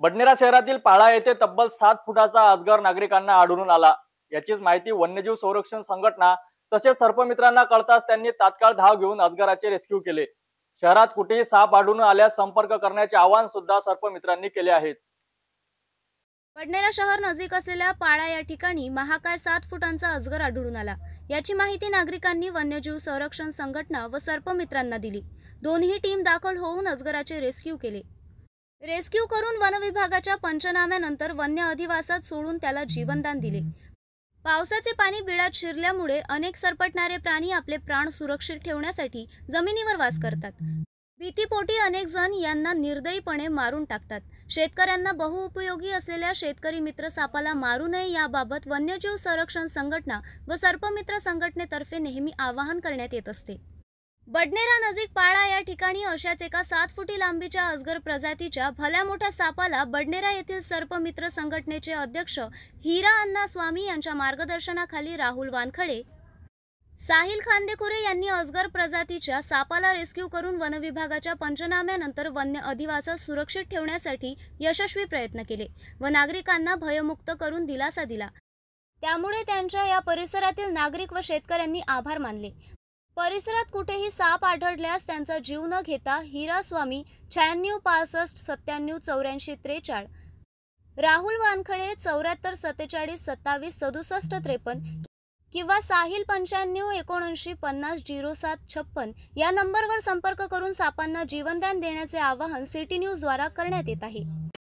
बडनेरा शहरातील पाळा येथे तब्बल सात फुटाचा आजगर नागरिकांना आढळून आला याचीच माहिती वन्यजीव संरक्षण संघटना तसेच सर्पमित्रांना कळताच त्यांनी तात्काळ धाव घेऊन अजगराचे रेस्क्यू केले शहरात कुठेही साप आढळून आल्यास संपर्क करण्याचे आवाहन सुद्धा सर्पमित्रांनी केले आहे बडनेरा शहर नजीक असलेल्या पाळा या ठिकाणी महाकाय सात फुटांचा अजगर आढळून आला याची माहिती नागरिकांनी वन्यजीव संरक्षण संघटना व सर्पमित्रांना दिली दोन्ही टीम दाखल होऊन अजगराचे रेस्क्यू केले रेस्क्यू करून वनविभागाच्या पंचनाम्यानंतर वन्य अधिवासात सोडून त्याला जीवनदान दिले पावसाचे पाणी बिळात शिरल्यामुळे अनेक सरपटणारे प्राणी आपले प्राण सुरक्षित ठेवण्यासाठी जमिनीवर वास करतात भीतीपोटी अनेक जण यांना निर्दयीपणे मारून टाकतात शेतकऱ्यांना बहुउपयोगी असलेल्या शेतकरी मित्र सापाला मारू नये याबाबत वन्यजीव संरक्षण संघटना व सर्पमित्र संघटनेतर्फे नेहमी आवाहन करण्यात येत असते बडनेरा नजीक पाळा या ठिकाणी अशाच एका सात फुटी लांबीच्या अजगर प्रजातीच्या भल्या मोठ्या सापाला बडनेरा येथील सर्पमित्र संघटनेचे अध्यक्ष हिरा अण्णा स्वामी यांच्या मार्गदर्शनाखाली राहुल वानखडे साहिल खांदेकुरे यांनी अजगर प्रजातीच्या सापाला रेस्क्यू करून वनविभागाच्या पंचनाम्यानंतर वन्य अधिवासात सुरक्षित ठेवण्यासाठी यशस्वी प्रयत्न केले व नागरिकांना भयमुक्त करून दिलासा दिला त्यामुळे त्यांच्या या परिसरातील नागरिक व शेतकऱ्यांनी आभार मानले परिसरात कुठेही साप आढळल्यास त्यांचा जीव न घेता हिरा स्वामी शहाण्णव पासष्ट सत्त्याण्णव चौऱ्याऐंशी त्रेचाळ राहुल वानखडे चौऱ्याहत्तर सत्तेचाळीस सत्तावीस सदुसष्ट त्रेपन्न किंवा साहिल पंच्याण्णव एकोणऐंशी पन्नास झिरो सात छप्पन या नंबरवर संपर्क करून सापांना जीवनदान देण्याचे आवाहन सिटी न्यूजद्वारा करण्यात येत आहे